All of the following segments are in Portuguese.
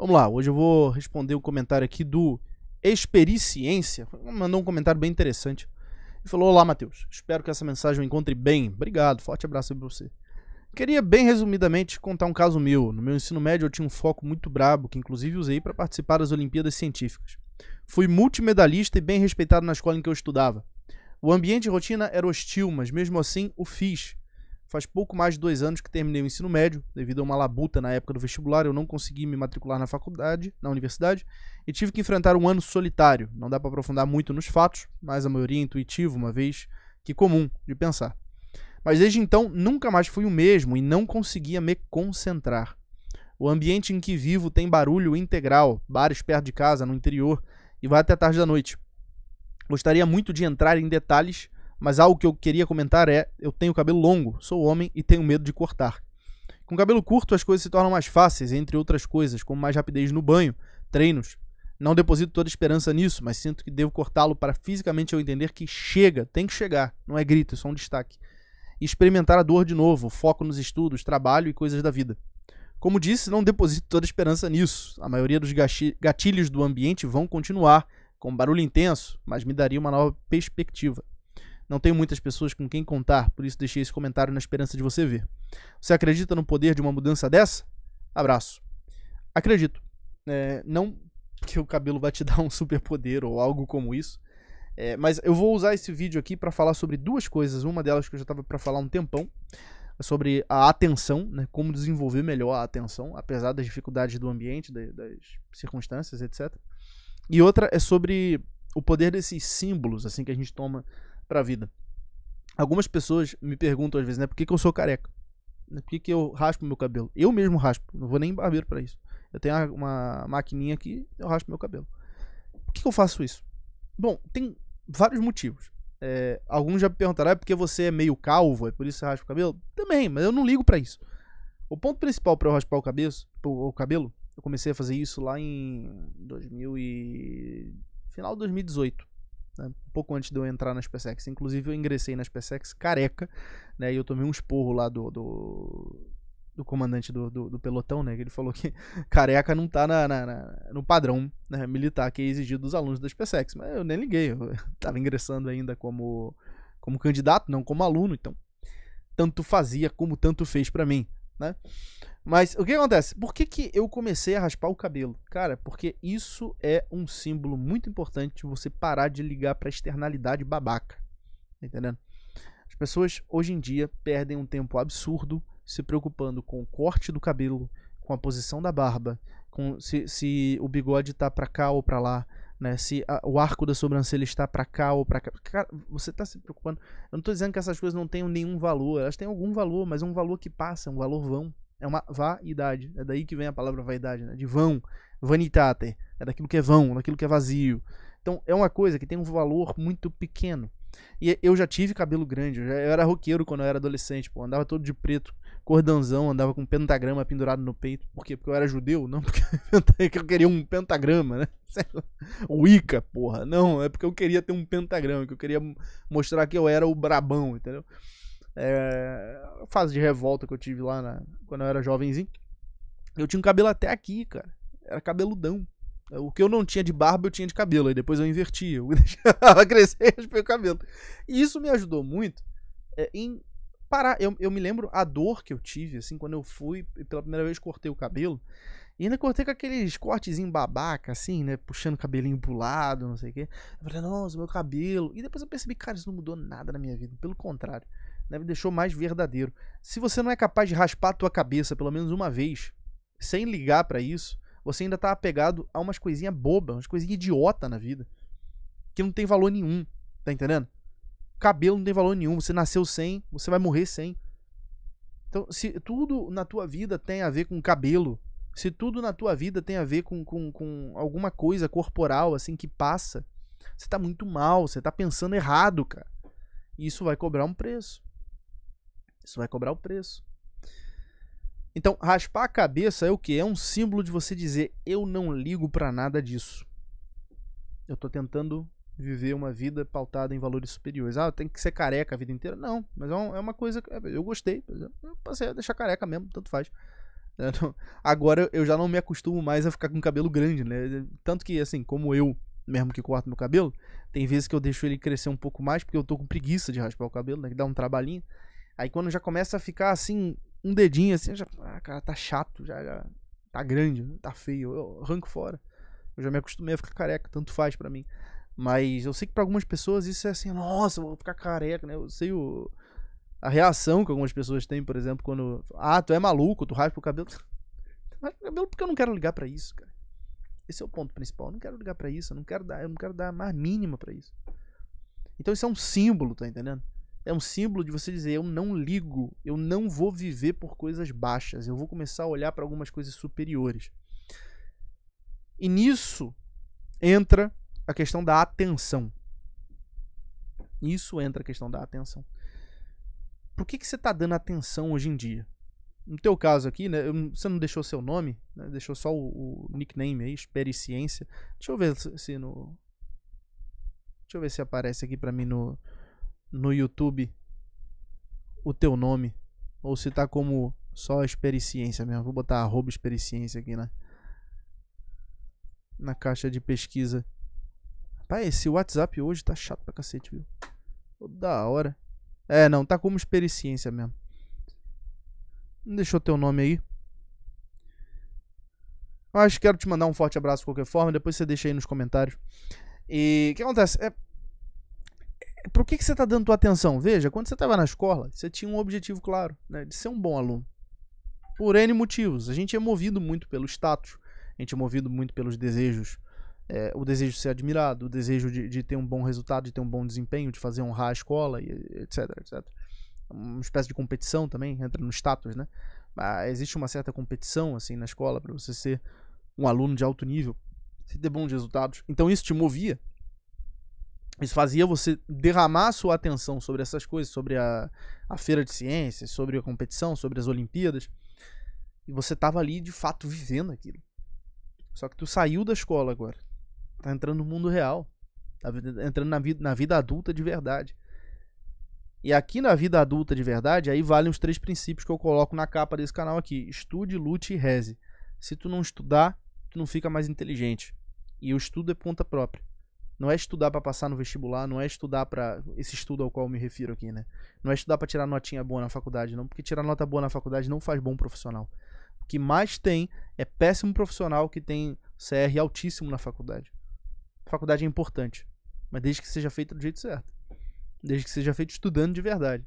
Vamos lá, hoje eu vou responder o um comentário aqui do Expericiência. Mandou um comentário bem interessante. E falou: Olá, Matheus. Espero que essa mensagem o encontre bem. Obrigado, forte abraço para você. Queria bem resumidamente contar um caso meu. No meu ensino médio eu tinha um foco muito brabo, que inclusive usei para participar das Olimpíadas Científicas. Fui multimedalista e bem respeitado na escola em que eu estudava. O ambiente e rotina era hostil, mas mesmo assim o fiz. Faz pouco mais de dois anos que terminei o ensino médio, devido a uma labuta na época do vestibular, eu não consegui me matricular na faculdade, na universidade, e tive que enfrentar um ano solitário. Não dá para aprofundar muito nos fatos, mas a maioria é intuitiva, uma vez que comum de pensar. Mas desde então nunca mais fui o mesmo e não conseguia me concentrar. O ambiente em que vivo tem barulho integral, bares perto de casa, no interior, e vai até tarde da noite. Gostaria muito de entrar em detalhes mas algo que eu queria comentar é: eu tenho cabelo longo, sou homem e tenho medo de cortar. Com cabelo curto, as coisas se tornam mais fáceis, entre outras coisas, como mais rapidez no banho, treinos. Não deposito toda esperança nisso, mas sinto que devo cortá-lo para fisicamente eu entender que chega, tem que chegar, não é grito, é só um destaque. E experimentar a dor de novo, foco nos estudos, trabalho e coisas da vida. Como disse, não deposito toda esperança nisso. A maioria dos gatilhos do ambiente vão continuar, com barulho intenso, mas me daria uma nova perspectiva. Não tenho muitas pessoas com quem contar, por isso deixei esse comentário na esperança de você ver. Você acredita no poder de uma mudança dessa? Abraço. Acredito. É, não que o cabelo vai te dar um superpoder ou algo como isso. É, mas eu vou usar esse vídeo aqui para falar sobre duas coisas. Uma delas que eu já estava para falar um tempão, sobre a atenção, né, como desenvolver melhor a atenção, apesar das dificuldades do ambiente, das, das circunstâncias, etc. E outra é sobre o poder desses símbolos, assim que a gente toma pra vida. Algumas pessoas me perguntam às vezes, né? Por que, que eu sou careca? Né, por que, que eu raspo meu cabelo? Eu mesmo raspo, não vou nem barbeiro para isso. Eu tenho uma maquininha aqui, eu raspo meu cabelo. Por que, que eu faço isso? Bom, tem vários motivos. É, alguns já me perguntaram, ah, é porque você é meio calvo, é por isso que você raspa o cabelo? Também, mas eu não ligo para isso. O ponto principal para eu raspar o, cabelo, o cabelo, eu comecei a fazer isso lá em 2000 e... final de 2018 né? um pouco antes de eu entrar na SpaceX. Inclusive, eu ingressei na SpaceX careca, né? E eu tomei um esporro lá do, do do comandante do, do, do, pelotão, né? Que ele falou que careca não tá na, na, na no padrão né, militar que é exigido dos alunos da SpaceX. Mas eu nem liguei, eu tava ingressando ainda como, como candidato, não como aluno, então tanto fazia como tanto fez para mim, né? Mas o que acontece? Por que, que eu comecei a raspar o cabelo? Cara, porque isso é um símbolo muito importante de você parar de ligar para externalidade babaca. Tá entendendo? As pessoas hoje em dia perdem um tempo absurdo se preocupando com o corte do cabelo, com a posição da barba, com se, se o bigode tá para cá ou para lá, né? Se a, o arco da sobrancelha está para cá ou para cá. Cara, você está se preocupando. Eu não estou dizendo que essas coisas não tenham nenhum valor. Elas têm algum valor, mas é um valor que passa, um valor vão. É uma vaidade. É daí que vem a palavra vaidade, né? De vão, vanitate. É daquilo que é vão, daquilo que é vazio. Então é uma coisa que tem um valor muito pequeno. E eu já tive cabelo grande, eu, já, eu era roqueiro quando eu era adolescente, pô, andava todo de preto cordãozão, andava com um pentagrama pendurado no peito. Por quê? Porque eu era judeu? Não, porque eu queria um pentagrama, né? Wicca, porra. Não, é porque eu queria ter um pentagrama, que eu queria mostrar que eu era o brabão, entendeu? É, fase de revolta que eu tive lá na, quando eu era jovenzinho. Eu tinha um cabelo até aqui, cara. Era cabeludão. O que eu não tinha de barba, eu tinha de cabelo. Aí depois eu invertia. Eu deixava crescer e o cabelo. E isso me ajudou muito é, em parar. Eu, eu me lembro a dor que eu tive, assim, quando eu fui, pela primeira vez cortei o cabelo. E ainda cortei com aqueles cortezinhos babaca, assim, né? Puxando o cabelinho pro lado, não sei o quê. Eu falei, nossa, meu cabelo. E depois eu percebi, cara, isso não mudou nada na minha vida. Pelo contrário, né? me deixou mais verdadeiro. Se você não é capaz de raspar a tua cabeça pelo menos uma vez, sem ligar para isso, você ainda tá apegado a umas coisinhas bobas, umas coisinhas idiota na vida. Que não tem valor nenhum, tá entendendo? Cabelo não tem valor nenhum. Você nasceu sem, você vai morrer sem. Então, se tudo na tua vida tem a ver com cabelo, se tudo na tua vida tem a ver com, com, com alguma coisa corporal, assim, que passa, você tá muito mal, você tá pensando errado, cara. isso vai cobrar um preço. Isso vai cobrar o um preço. Então, raspar a cabeça é o que? É um símbolo de você dizer: eu não ligo para nada disso. Eu tô tentando viver uma vida pautada em valores superiores. Ah, tem que ser careca a vida inteira? Não, mas é, é uma coisa que é, eu gostei. Eu passei a deixar careca mesmo, tanto faz. Né, então, agora eu já não me acostumo mais a ficar com cabelo grande, né? Tanto que, assim, como eu mesmo que corto meu cabelo, tem vezes que eu deixo ele crescer um pouco mais, porque eu tô com preguiça de raspar o cabelo, né? Que dá um trabalhinho. Aí quando já começa a ficar assim, um dedinho assim, já. Ah, cara, tá chato, já, já tá grande, tá feio, eu arranco fora. Eu já me acostumei a ficar careca, tanto faz para mim. Mas eu sei que para algumas pessoas isso é assim, nossa, vou ficar careca, né? Eu sei o, a reação que algumas pessoas têm, por exemplo, quando. Ah, tu é maluco, tu raspa o cabelo. raspa o cabelo porque eu não quero ligar para isso, cara. Esse é o ponto principal. Eu não quero ligar para isso, eu não quero dar, eu não quero dar a mais mínima para isso. Então isso é um símbolo, tá entendendo? É um símbolo de você dizer, eu não ligo, eu não vou viver por coisas baixas, eu vou começar a olhar para algumas coisas superiores. E nisso entra a questão da atenção. Isso entra a questão da atenção. Por que, que você está dando atenção hoje em dia? No teu caso aqui, né, você não deixou seu nome, né, deixou só o, o, nickname aí, experiência Deixa eu ver se no... Deixa eu ver se aparece aqui para mim no, no YouTube o teu nome. Ou se tá como só experiência mesmo. Vou botar arroba aqui, né? Na caixa de pesquisa Pai, esse WhatsApp hoje tá chato pra cacete, viu? Da hora. É, não, tá como experiência mesmo. Não deixou teu nome aí. Mas quero te mandar um forte abraço de qualquer forma. Depois você deixa aí nos comentários. E o que acontece? É, é que, que você tá dando tua atenção? Veja, quando você estava na escola, você tinha um objetivo claro, né, de ser um bom aluno. Por N motivos. A gente é movido muito pelo status, a gente é movido muito pelos desejos é, o desejo de ser admirado, o desejo de, de, ter um bom resultado, de ter um bom desempenho, de fazer honrar a escola, etc, etc. Uma espécie de competição também, entra no status, né? Mas existe uma certa competição, assim, na escola para você ser um aluno de alto nível, se ter bons resultados. Então isso te movia. Isso fazia você derramar sua atenção sobre essas coisas, sobre a, a feira de ciências, sobre a competição, sobre as Olimpíadas. E você estava ali de fato vivendo aquilo. Só que tu saiu da escola agora. Tá entrando no mundo real. Tá entrando na vida, na vida adulta de verdade. E aqui na vida adulta de verdade, aí valem os três princípios que eu coloco na capa desse canal aqui: estude, lute e reze. Se tu não estudar, tu não fica mais inteligente. E o estudo é ponta própria. Não é estudar para passar no vestibular, não é estudar para esse estudo ao qual me refiro aqui, né? Não é estudar para tirar notinha boa na faculdade, não, porque tirar nota boa na faculdade não faz bom profissional. O que mais tem é péssimo profissional que tem CR altíssimo na faculdade faculdade é importante. Mas desde que seja feita do jeito certo. Desde que seja feito estudando de verdade.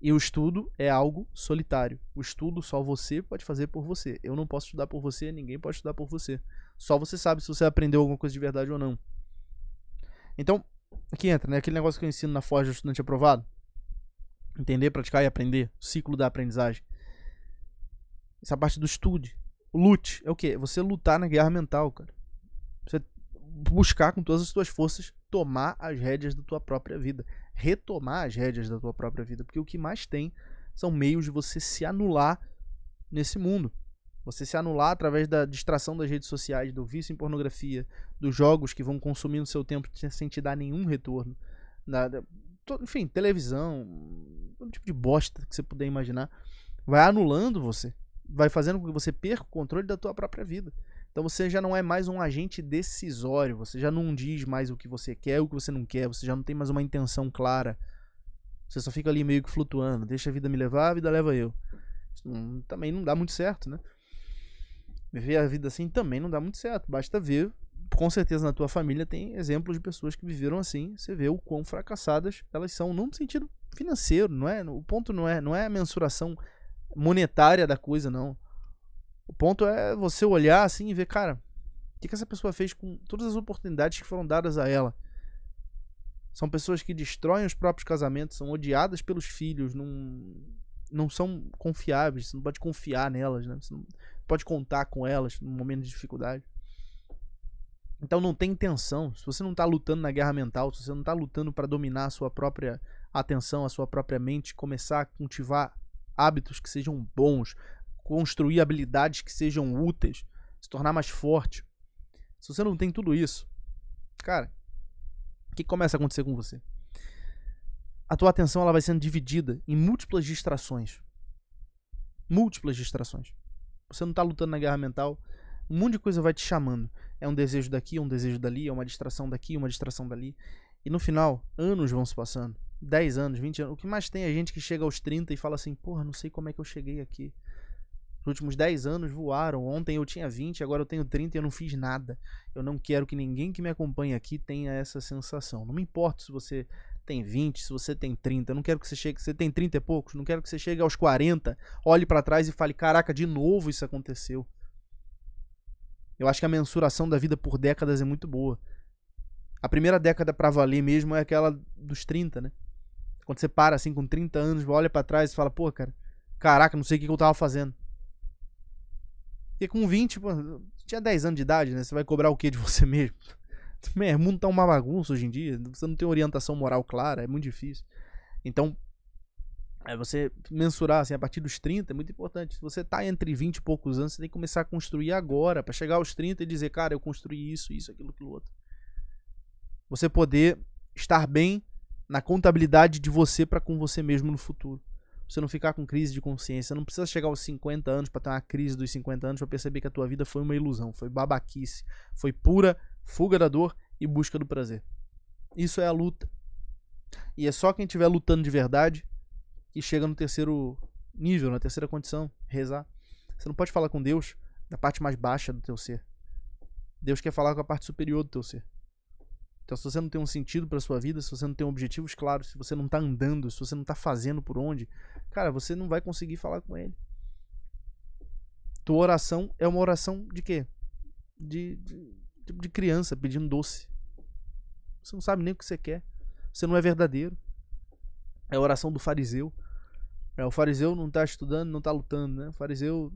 E o estudo é algo solitário. O estudo só você pode fazer por você. Eu não posso estudar por você, ninguém pode estudar por você. Só você sabe se você aprendeu alguma coisa de verdade ou não. Então, aqui entra, né? Aquele negócio que eu ensino na Forja do Estudante Aprovado. Entender, praticar e aprender. O ciclo da aprendizagem. Essa parte do estude, Lute é o quê? Você lutar na guerra mental, cara buscar com todas as tuas forças tomar as rédeas da tua própria vida, retomar as rédeas da tua própria vida, porque o que mais tem são meios de você se anular nesse mundo. Você se anular através da distração das redes sociais, do vício em pornografia, dos jogos que vão consumindo seu tempo sem te dar nenhum retorno. Nada, enfim, televisão, todo tipo de bosta que você puder imaginar. Vai anulando você. Vai fazendo com que você perca o controle da tua própria vida. Então você já não é mais um agente decisório, você já não diz mais o que você quer, o que você não quer, você já não tem mais uma intenção clara. Você só fica ali meio que flutuando, deixa a vida me levar, a vida leva eu. Isso não, também não dá muito certo, né? Viver a vida assim também não dá muito certo. Basta ver, com certeza na tua família tem exemplos de pessoas que viveram assim, você vê o quão fracassadas elas são num sentido financeiro, não é? O ponto não é, não é a mensuração monetária da coisa, não. O ponto é você olhar assim e ver, cara, o que, que essa pessoa fez com todas as oportunidades que foram dadas a ela? São pessoas que destroem os próprios casamentos, são odiadas pelos filhos, não, não são confiáveis, você não pode confiar nelas, né? Você não pode contar com elas no momento de dificuldade. Então não tem intenção. Se você não está lutando na guerra mental, se você não está lutando para dominar a sua própria atenção, a sua própria mente, começar a cultivar hábitos que sejam bons, construir habilidades que sejam úteis, se tornar mais forte. Se você não tem tudo isso, cara, o que começa a acontecer com você? A tua atenção ela vai sendo dividida em múltiplas distrações. Múltiplas distrações. Você não está lutando na guerra mental, um monte de coisa vai te chamando. É um desejo daqui, é um desejo dali, é uma distração daqui, é uma distração dali. E no final, anos vão se passando. 10 anos, 20 anos. O que mais tem é gente que chega aos 30 e fala assim: porra, não sei como é que eu cheguei aqui. Os últimos 10 anos voaram. Ontem eu tinha 20, agora eu tenho 30 e eu não fiz nada. Eu não quero que ninguém que me acompanha aqui tenha essa sensação. Não me importa se você tem 20, se você tem 30. Eu não quero que você chegue. Você tem 30 e poucos. Não quero que você chegue aos 40, olhe para trás e fale: caraca, de novo isso aconteceu. Eu acho que a mensuração da vida por décadas é muito boa. A primeira década para valer mesmo é aquela dos 30, né? Quando você para assim com 30 anos, olha para trás e fala: pô, cara, caraca, não sei o que eu tava fazendo. Porque com 20, pô, tinha 10 anos de idade, né? Você vai cobrar o que de você mesmo? o mundo tá uma bagunça hoje em dia. Você não tem orientação moral clara, é muito difícil. Então, é você mensurar assim, a partir dos 30 é muito importante. Se você tá entre 20 e poucos anos, você tem que começar a construir agora, para chegar aos 30 e dizer, cara, eu construí isso, isso, aquilo, aquilo outro. Você poder estar bem na contabilidade de você para com você mesmo no futuro você não ficar com crise de consciência, não precisa chegar aos 50 anos para ter uma crise dos 50 anos para perceber que a tua vida foi uma ilusão, foi babaquice, foi pura fuga da dor e busca do prazer. Isso é a luta. E é só quem estiver lutando de verdade que chega no terceiro nível, na terceira condição, rezar. Você não pode falar com Deus da parte mais baixa do teu ser. Deus quer falar com a parte superior do teu ser. Então, se você não tem um sentido para sua vida, se você não tem objetivos claros, se você não tá andando, se você não tá fazendo por onde, cara, você não vai conseguir falar com ele. Tua oração é uma oração de quê? De, de, tipo, de criança pedindo doce. Você não sabe nem o que você quer. Você não é verdadeiro. É a oração do fariseu. É, o fariseu não tá estudando, não tá lutando, né? O fariseu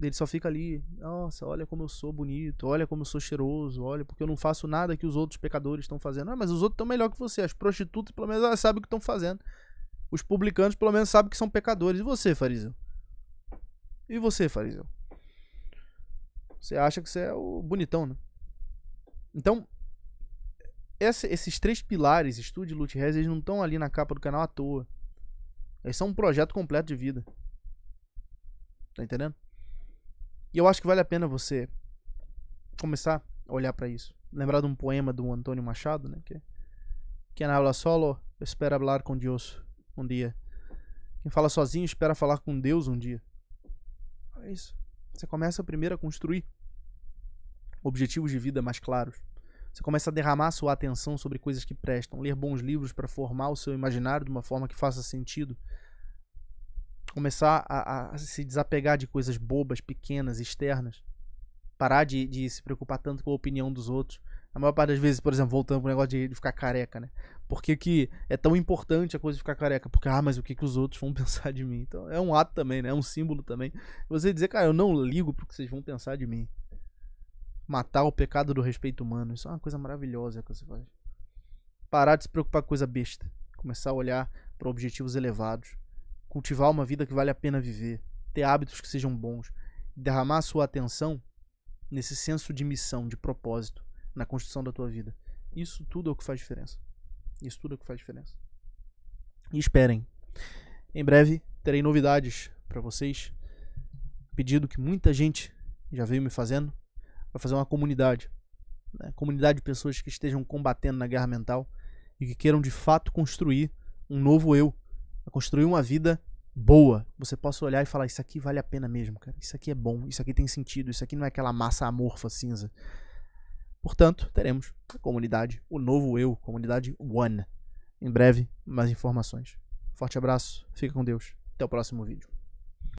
ele só fica ali, nossa, olha como eu sou bonito, olha como eu sou cheiroso, olha, porque eu não faço nada que os outros pecadores estão fazendo. Ah, mas os outros estão melhor que você. As prostitutas, pelo menos, elas sabem o que estão fazendo. Os publicanos, pelo menos, sabem que são pecadores. E você, fariseu? E você, fariseu? Você acha que você é o bonitão, né? Então, essa, esses três pilares, estude, lute e eles não estão ali na capa do canal à toa. Eles são um projeto completo de vida. Tá entendendo? E eu acho que vale a pena você começar a olhar para isso. Lembrar de um poema do Antônio Machado, né? Que é, quem habla é solo espera falar com Deus um dia. Quem fala sozinho espera falar com Deus um dia. É isso. Você começa primeiro a construir objetivos de vida mais claros. Você começa a derramar sua atenção sobre coisas que prestam, ler bons livros para formar o seu imaginário de uma forma que faça sentido, começar a, a, se desapegar de coisas bobas, pequenas, externas. Parar de, de, se preocupar tanto com a opinião dos outros. A maior parte das vezes, por exemplo, voltando pro negócio de, de ficar careca, né? Por que, que, é tão importante a coisa de ficar careca? Porque, ah, mas o que, que os outros vão pensar de mim? Então é um ato também, né? É um símbolo também. Você dizer, cara, eu não ligo pro que vocês vão pensar de mim. Matar o pecado do respeito humano. Isso é uma coisa maravilhosa que você faz. Parar de se preocupar com coisa besta. Começar a olhar para objetivos elevados cultivar uma vida que vale a pena viver, ter hábitos que sejam bons, derramar sua atenção nesse senso de missão, de propósito, na construção da tua vida. Isso tudo é o que faz diferença. Isso tudo é o que faz diferença. E esperem. Em breve terei novidades para vocês. Pedido que muita gente já veio me fazendo para fazer uma comunidade, né? comunidade de pessoas que estejam combatendo na guerra mental e que queiram de fato construir um novo eu a construir uma vida boa, você possa olhar e falar: Isso aqui vale a pena mesmo, cara. Isso aqui é bom, isso aqui tem sentido, isso aqui não é aquela massa amorfa cinza. Portanto, teremos a comunidade, o novo eu, comunidade One. Em breve, mais informações. Forte abraço, fica com Deus, até o próximo vídeo.